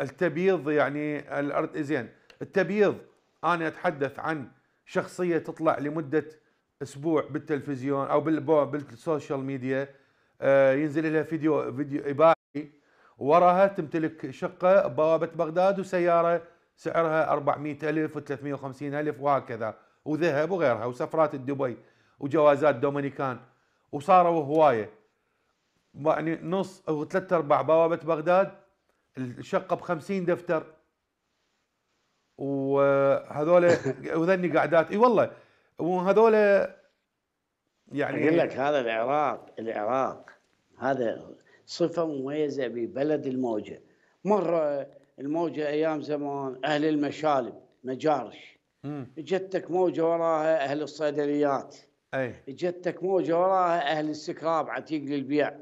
التبييض يعني الارض زين التبييض انا اتحدث عن شخصيه تطلع لمده اسبوع بالتلفزيون او بالسوشيال ميديا آه، ينزل لها فيديو فيديو اباحي وراها تمتلك شقه بوابه بغداد وسياره سعرها 400 ألف و350 ألف وهكذا وذهب وغيرها وسفرات دبي وجوازات دومينيكان وصاروا هوايه يعني نص او ثلاث ارباع بوابه بغداد الشقه ب 50 دفتر وهذول وذني قاعدات اي والله وهذول يعني اقول لك هذا العراق العراق هذا صفه مميزه ببلد الموجه مره الموجه ايام زمان اهل المشالب مجارش جتك موجه وراها اهل الصيدليات اي جتك موجه وراها اهل السكراب عتيق للبيع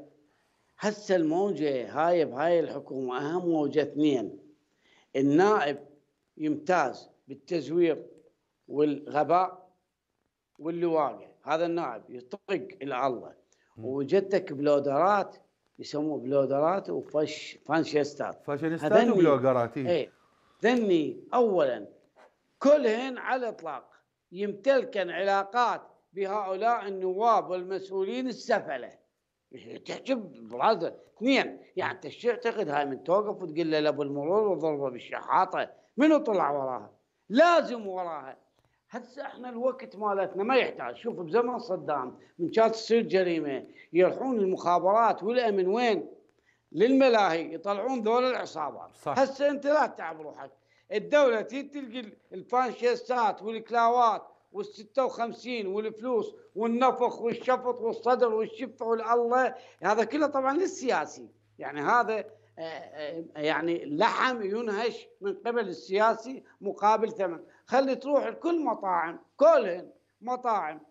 هسه الموجة هاي بهاي الحكومة أهم موجة اثنين النائب يمتاز بالتزوير والغباء واللواقة هذا النائب يطق الى الله وجدتك بلودرات يسموه بلودرات وفش فانشيستات فانشيستات بلودرات اي إيه. ذني اولا كلهن على الاطلاق يمتلكن علاقات بهؤلاء النواب والمسؤولين السفله تحجب براذر اثنين يعني تعتقد هاي من توقف وتقول له لابو المرور وضربه بالشحاطه منو طلع وراها؟ لازم وراها هسه احنا الوقت مالتنا ما يحتاج شوف بزمن صدام من كانت تصير جريمه يروحون المخابرات والامن وين؟ للملاهي يطلعون ذول العصابات صح. هسه انت لا تعب روحك الدوله تيجي تلقي الفانشيستات والكلاوات وال56 والفلوس والنفخ والشفط والصدر والشفع والله هذا كله طبعا للسياسي يعني هذا آه، آه، يعني لحم ينهش من قبل السياسي مقابل ثمن خلي تروح لكل مطاعم كلهن مطاعم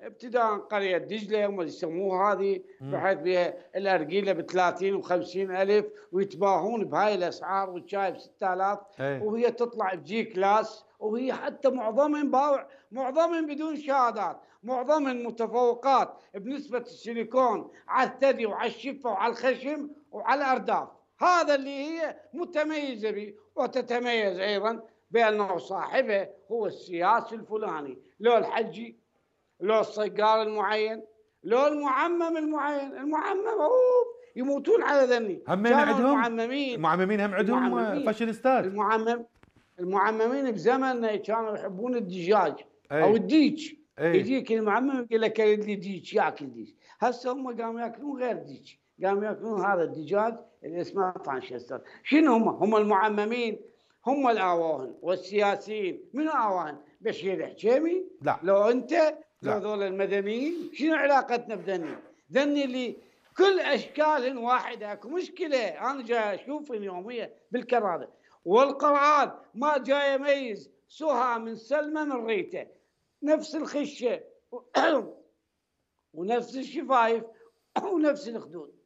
ابتداء قرية دجلة وما يسموها هذه بحيث بها الأرجيلة ب 30 و 50 ألف ويتباهون بهاي الأسعار والشاي ب 6000 وهي تطلع بجي كلاس وهي حتى معظمهم باوع معظمهم بدون شهادات معظمهم متفوقات بنسبة السيليكون على الثدي وعلى الشفة وعلى الخشم وعلى الأرداف هذا اللي هي متميزة به وتتميز أيضا بأنه صاحبه هو السياسي الفلاني لو الحجي لو الصقار المعين لو المعمم المعين المعمم هو يموتون على ذني همين عندهم المعممين المعممين هم عندهم فاشينيستات المعمم المعممين بزمننا كانوا يحبون الدجاج أي. او الديج أي. يجيك المعمم يقول لك لي ديج ياكل ديج هسه هم قاموا ياكلون غير ديج قاموا ياكلون هذا الدجاج اللي اسمه فانشستر شنو هم هم المعممين هم الاواهن والسياسيين من الاواهن؟ بشير الحكيمي لا لو انت لا. لو المدنيين شنو علاقتنا بذني ذني اللي كل اشكال واحده اكو مشكله انا جاي اشوفهم يوميا بالكراده والقرآن ما جاي يميز سهى من سلمى من ريته نفس الخشه ونفس الشفايف ونفس الخدود